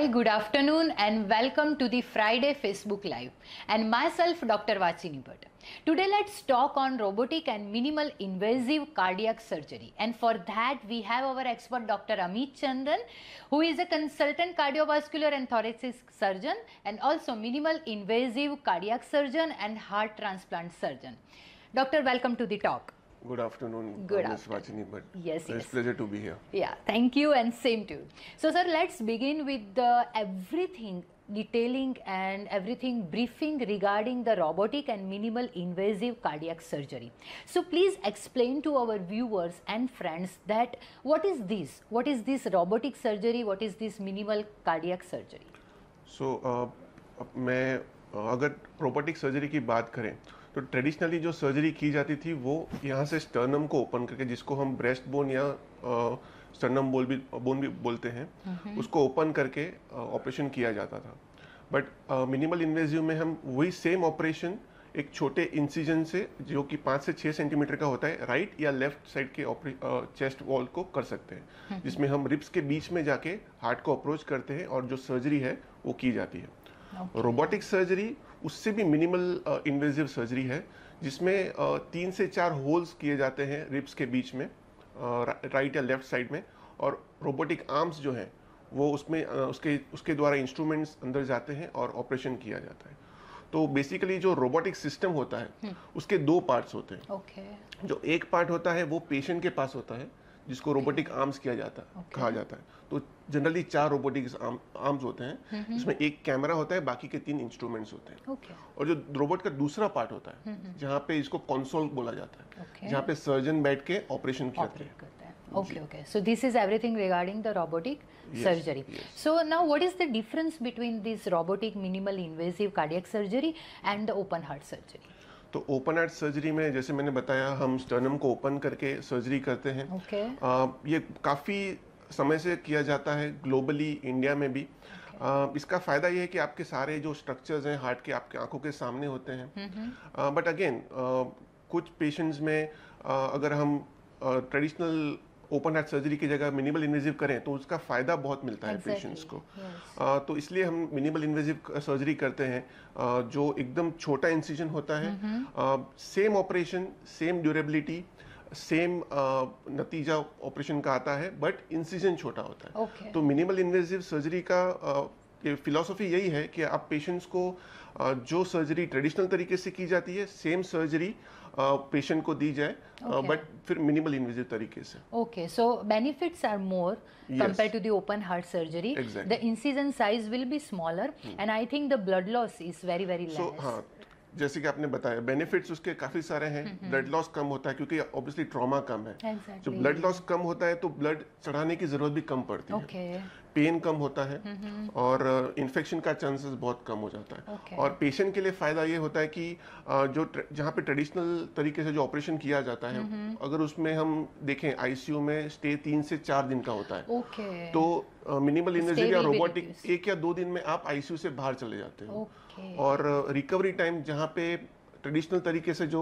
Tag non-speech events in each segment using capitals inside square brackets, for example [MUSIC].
Hi, good afternoon, and welcome to the Friday Facebook Live. And myself, Dr. Vachini Bhatt. Today, let's talk on robotic and minimal invasive cardiac surgery. And for that, we have our expert, Dr. Amit Chandran, who is a consultant cardiovascular and thoracic surgeon, and also minimal invasive cardiac surgeon and heart transplant surgeon. Doctor, welcome to the talk. Good afternoon, Good Ms. but yes, it's yes. pleasure to be here. Yeah, thank you and same to you. So, sir, let's begin with the everything detailing and everything briefing regarding the robotic and minimal invasive cardiac surgery. So please explain to our viewers and friends that what is this? What is this robotic surgery? What is this minimal cardiac surgery? So uh, मैं अगर robotic surgery की बात करें तो traditionally जो surgery की जाती थी वो यहाँ से स्टर्नम को ओपन करके जिसको हम ब्रेस्ट बोन या स्टर्नम बोल भी बोन भी बोलते हैं उसको ओपन करके ऑपरेशन किया जाता था बट मिनिमल इन्वेजिव में हम वही सेम ऑपरेशन एक छोटे इंसिजन से जो कि पाँच से छः सेंटीमीटर का होता है राइट या लेफ्ट साइड के चेस्ट वॉल को कर सकते हैं जिसमें हम रिप्स के बीच में जाके हार्ट को अप्रोच करते हैं और जो सर्जरी है वो की जाती है रोबोटिक सर्जरी okay. उससे भी मिनिमल इन्वेजिव सर्जरी है जिसमें तीन से चार होल्स किए जाते हैं रिप्स के बीच में राइट या लेफ्ट साइड में और रोबोटिक आर्म्स जो हैं वो उसमें उसके उसके द्वारा इंस्ट्रूमेंट्स अंदर जाते हैं और ऑपरेशन किया जाता है तो बेसिकली जो रोबोटिक सिस्टम होता है हम्म। उसके दो पार्ट्स होते हैं okay. जो एक पार्ट होता है वो पेशेंट के पास होता है जिसको रोबोटिक आर्म्स किया जाता है okay. कहा जाता है तो जनरली चार रोबोटिक आर्म्स होते हैं जिसमें एक कैमरा होता है बाकी के तीन इंस्ट्रूमेंट्स होते हैं okay. और जो रोबोट का दूसरा पार्ट होता है जहाँ पे इसको कॉन्सोल बोला जाता है okay. जहाँ पे सर्जन बैठ के ऑपरेशन किया जाता है okay okay so this is everything regarding the robotic surgery so now what is the difference between this robotic minimal invasive cardiac surgery and the open heart surgery तो open heart surgery में जैसे मैंने बताया हम sternum को open करके surgery करते हैं okay. आ, ये काफ़ी समय से किया जाता है ग्लोबली इंडिया में भी आ, इसका फ़ायदा यह है कि आपके सारे जो स्ट्रक्चर्स हैं हार्ट के आपके आंखों के सामने होते हैं बट हम्म, अगेन हम्म। कुछ पेशेंट्स में आ, अगर हम ट्रेडिशनल ओपन हार्ट सर्जरी की जगह मिनिमल इन्वेजिव करें तो उसका फ़ायदा बहुत मिलता है पेशेंट्स को yes. तो इसलिए हम मिनिमल इन्वेजिव सर्जरी करते हैं जो एकदम छोटा इंसिजन होता है same operation same durability same नतीजा ऑपरेशन का आता है बट इंसिजन छोटा होता है okay. तो मिनिमल इन्वेजिव सर्जरी का फिलोसफी यही है कि आप पेशेंट्स को जो सर्जरी ट्रेडिशनल तरीके से की जाती है सेम सर्जरी पेशेंट को दी जाए बट फिर मिनिमल इन्वेजिव तरीके से okay so benefits are more compare to the open heart surgery the incision size will be smaller and I think the blood loss is very very less जैसे कि आपने बताया benefits उसके काफ़ी सारे हैं ब्लड हम्म, लॉस हम्म। कम होता है क्योंकि ऑब्वियसली ट्रॉमा कम है exactly. जब ब्लड लॉस कम होता है तो ब्लड चढ़ाने की ज़रूरत भी कम पड़ती okay. है पेन कम होता है हम्म, हम्म। और इन्फेक्शन uh, का चांसेस बहुत कम हो जाता है okay. और पेशेंट के लिए फ़ायदा ये होता है कि uh, जो जहाँ पे ट्रेडिशनल तरीके से जो ऑपरेशन किया जाता है हम्म, अगर उसमें हम देखें आईसीयू में स्टे तीन से चार दिन का होता है okay. तो मिनिमल uh, इन्वेजिव या रोबोटिक एक या दो दिन में आप आईसीयू से बाहर चले जाते हो okay. और रिकवरी टाइम जहाँ पे ट्रेडिशनल तरीके से जो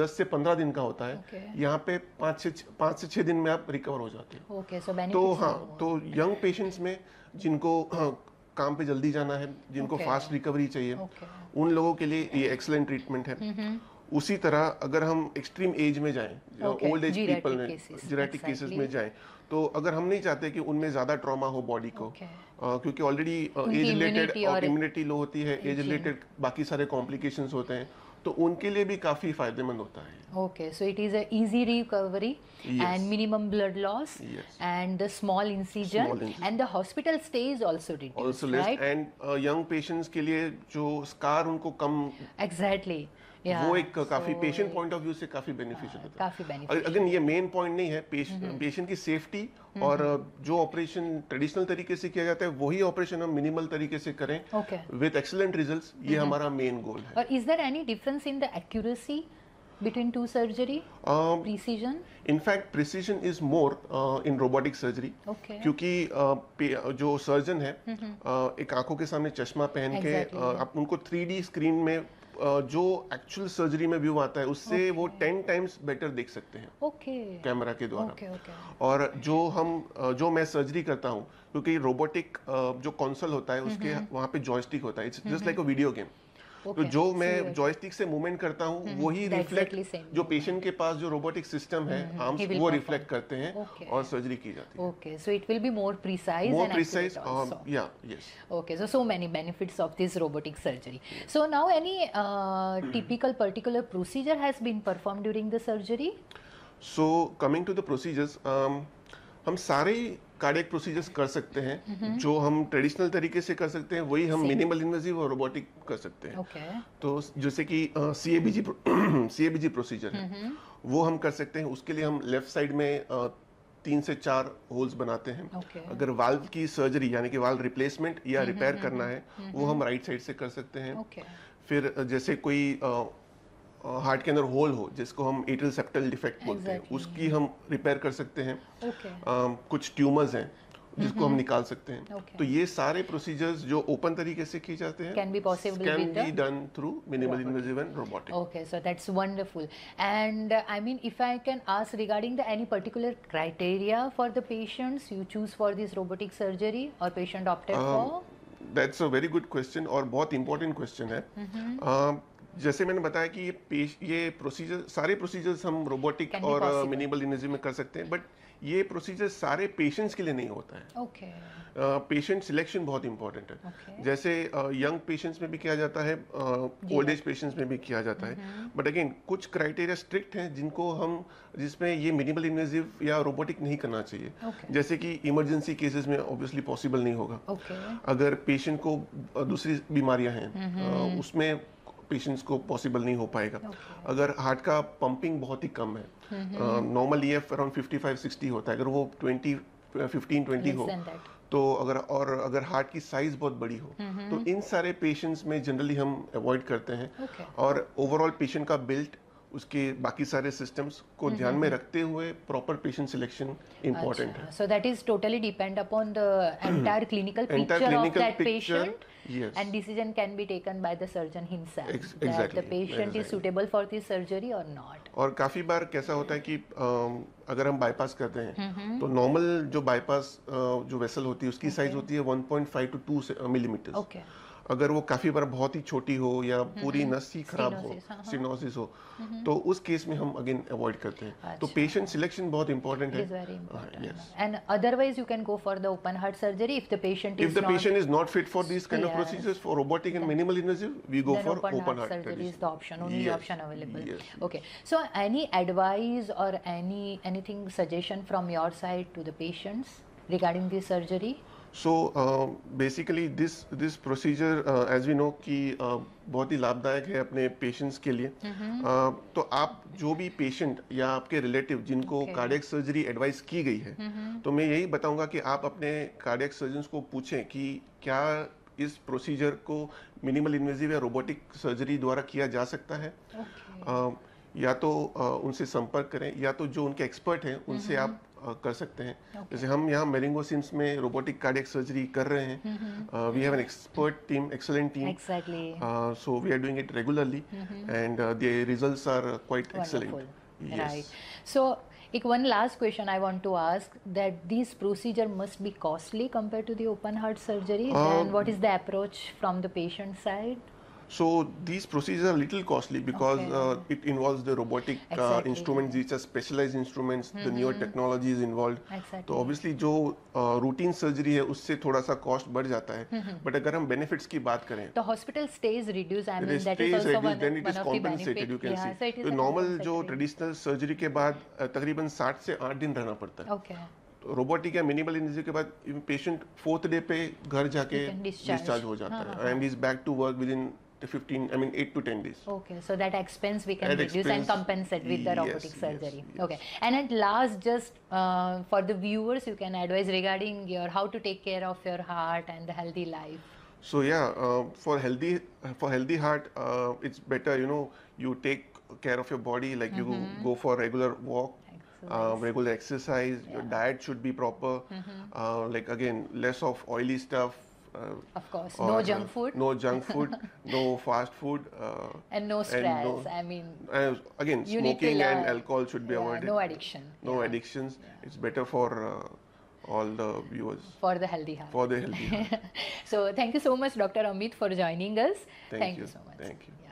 दस से पंद्रह दिन का होता है okay. यहाँ पे पाँच से पाँच से छः दिन में आप रिकवर हो जाते हो okay, so तो, तो हाँ तो यंग पेशेंट्स में जिनको काम पे जल्दी जाना है जिनको okay. फास्ट रिकवरी चाहिए okay. उन लोगों के लिए ये एक्सलेंट ट्रीटमेंट है mm-hmm. उसी तरह अगर हम एक्सट्रीम एज में जाएं ओल्ड एज पीपल में जीराटिक केसेस में जाएं तो अगर हम नहीं चाहते कि उनमें ज़्यादा ट्रॉमा हो बॉडी को okay. uh, क्योंकि already age related immunity low होती है एज रिलेटेड बाकी सारे कॉम्प्लिकेशंस होते हैं तो उनके लिए भी काफ़ी फायदेमंद होता है okay so it is easy recovery and minimum blood loss and the small incision and the hospital stage also detailed and young patients के लिए जो स्कार उनको कम एग्जैक्टली exactly. वो एक काफी पेशेंट पॉइंट ऑफ व्यू से काफी beneficial हाँ, होता है काफी अगेन ये मेन पॉइंट नहीं है पेशेंट हम्म, हम्म। की सेफ्टी हम्म, और जो ऑपरेशन ट्रेडिशनल तरीके से किया जाता है वही ऑपरेशन हम मिनिमल तरीके से करें विद एक्सलेंट रिजल्ट्स ये हमारा मेन गोल है और is there any difference in the accuracy between two surgery precision in fact precision is more in robotic surgery क्योंकि जो सर्जन है एक आंखों के सामने चश्मा पहन के uh, आप उनको 3D स्क्रीन में जो एक्चुअल सर्जरी में व्यू आता है उससे okay. वो टेन टाइम्स बेटर देख सकते हैं ओके okay. कैमरा के द्वारा okay, okay. और जो हम जो मैं सर्जरी करता हूँ क्योंकि रोबोटिक जो कंसोल होता है उसके mm-hmm. वहाँ पे जॉयस्टिक होता है it's just like a video game तो जो मैं जॉयस्टिक से मूवमेंट करता हूँ हम्म, वही रिफ्लेक्ट जो पेशेंट के पास जो रोबोटिक सिस्टम है आर्म्स हम्म, वो रिफ्लेक्ट करते हैं और सर्जरी की जाती है okay so it will be more precise more precise या yes okay so so many benefits of this robotic surgery so now any typical particular procedure has been perform during the surgery so coming to the procedures हम सारे cardiac procedures कर सकते हैं जो हम traditional तरीके से कर सकते हैं वही हम मिनिमल इन्वेजिव और रोबोटिक कर सकते हैं okay. तो जैसे कि C A B G C A B G procedure है वो हम कर सकते हैं उसके लिए हम लेफ्ट साइड में तीन से चार होल्स बनाते हैं okay. अगर वाल्व की सर्जरी यानी कि वाल्व रिप्लेसमेंट या रिपेयर करना है वो हम राइट साइड से कर सकते हैं okay. फिर जैसे कोई हार्ट के अंदर होल हो जिसको हम एटल सेप्टल डिफेक्ट बोलते exactly. हैं उसकी हम रिपेयर कर सकते हैं okay. आ, कुछ ट्यूमर्स हैं जिसको हम mm-hmm. निकाल सकते हैं okay. तो ये सारे प्रोसीजर्स जो ओपन तरीके से किए जाते हैं can be possible can be done through minimal invasive and robotic okay so that's wonderful and I mean if I can ask regarding the any particular criteria for the patients you choose for this robotic surgery और patient opted for that's a very good question और बहुत important question है mm -hmm. uh, जैसे मैंने बताया कि ये पेश ये प्रोसीजर सारे प्रोसीजर्स हम रोबोटिक और मिनिमल इनर्जी में कर सकते हैं बट ये प्रोसीजर सारे पेशेंट्स के लिए नहीं होता है पेशेंट सिलेक्शन बहुत इंपॉर्टेंट है okay. जैसे यंग uh, पेशेंट्स में भी किया जाता है ओल्ड एज पेशेंट्स में भी किया जाता है बट mm-hmm. अगेन कुछ क्राइटेरिया स्ट्रिक्ट हैं जिनको हम जिसमें ये मिनिमल इन्वेजिव या रोबोटिक नहीं करना चाहिए okay. जैसे कि इमरजेंसी केसेस में ऑब्वियसली पॉसिबल नहीं होगा okay. अगर पेशेंट को दूसरी बीमारियां हैं mm-hmm. उसमें पेशेंट्स को पॉसिबल नहीं हो पाएगा okay. अगर हार्ट का पंपिंग बहुत ही कम है normal E F around fifty five sixty होता है अगर वो ट्वेंटी फिफ्टीन ट्वेंटी हो तो अगर और अगर हार्ट की साइज बहुत बड़ी हो तो इन सारे पेशेंट्स में जनरली हम अवॉइड करते हैं okay. और ओवरऑल पेशेंट का बिल्ट उसके बाकी सारे सिस्टम्स को हम्म, ध्यान में हम्म, हम्म। रखते हुए प्रॉपर पेशेंट सिलेक्शन इम्पोर्टेंट है so that is totally depend upon the entire clinical picture of that patient and decision can be taken by the surgeon himself that the patient is the for this surgery और not और काफी बार कैसा होता है कि अगर हम bypass करते हैं तो नॉर्मल जो बाईपास जो वेसल होती है उसकी साइज होती है 1.5 टू 2 मिलीमीटर ओके अगर वो काफ़ी बार बहुत ही छोटी हो या हम्म, पूरी हम्म। नसी खराब हो सिनोसिस हाँ, हाँ। हो हम्म। तो उस केस में हम अगेन अवॉइड करते हैं अच्छा। तो पेशेंट सिलेक्शन बहुत इंपॉर्टेंट है and otherwise you can go for the open heart surgery if the patient if the patient is not fit for this kind of procedures for robotic and minimal invasive we go for open heart surgery is the option only option available okay so any advice और any anything suggestion from your side to the patients regarding this surgery so basically this this procedure as we know कि uh, बहुत ही लाभदायक है अपने patients के लिए uh, तो आप जो भी पेशेंट या आपके रिलेटिव जिनको कार्डियक सर्जरी एडवाइस की गई है तो मैं यही बताऊंगा कि आप अपने कार्डियक सर्जन को पूछें कि क्या इस प्रोसीजर को मिनिमल इन्वेजिव या रोबोटिक सर्जरी द्वारा किया जा सकता है uh, या तो उनसे संपर्क करें या तो जो उनके एक्सपर्ट हैं उनसे आप कर सकते हैं okay. जैसे हम यहाँ मेरिंगोसिम्स में रोबोटिक कार्डियक सर्जरी कर रहे हैं we have an expert team excellent team so we are doing it regularly and the results are quite excellent so एक one last question I want to ask that this procedure must be costly compare to the open heart surgery and what is the approach from the patient side So these procedures are little costly because okay. uh, it involves the robotic uh, exactly. uh, instruments, these are specialized instruments, mm -hmm. the newer mm-hmm. technology is involved. Exactly. तो obviously जो routine uh, surgery है उससे थोड़ा सा cost बढ़ जाता है but mm-hmm. अगर हम बेनिफिट्स की बात करें तो hospital stage reduce I mean that is also one then it is compensated you can see तो नॉर्मल जो ट्रेडिशनल सर्जरी के बाद uh, तकरीबन 60 से 8 दिन रहना पड़ता है ओके रोबोटिक तो या मिनिमल इंजरी के बाद पेशेंट फोर्थ डे पे घर जाके डिस्चार्ज हो जाता हाँ, है and is back to work within The 15, I mean 8 to 10 days. Okay, so that expense we can that reduce expense, and compensate with the robotic yes, surgery. Yes, yes. Okay, and at last, just uh, for the viewers, you can advise regarding your how to take care of your heart and the healthy life. So yeah, uh, for healthy for healthy heart, uh, it's better you know you take care of your body like mm -hmm. you mm-hmm. go for regular walk, uh, regular exercise yeah. your diet should be proper mm -hmm. uh, like again less of oily stuff uh, of course, no junk food. No junk food, [LAUGHS] no fast food. Uh, and no stress. And no, I mean, again, smoking and alcohol should be yeah, avoided. No addiction. No yeah. addictions. Yeah. It's better for uh, all the viewers for the healthy heart for the healthy heart. [LAUGHS] so thank you so much dr amit for joining us thank, thank you. you. so much thank you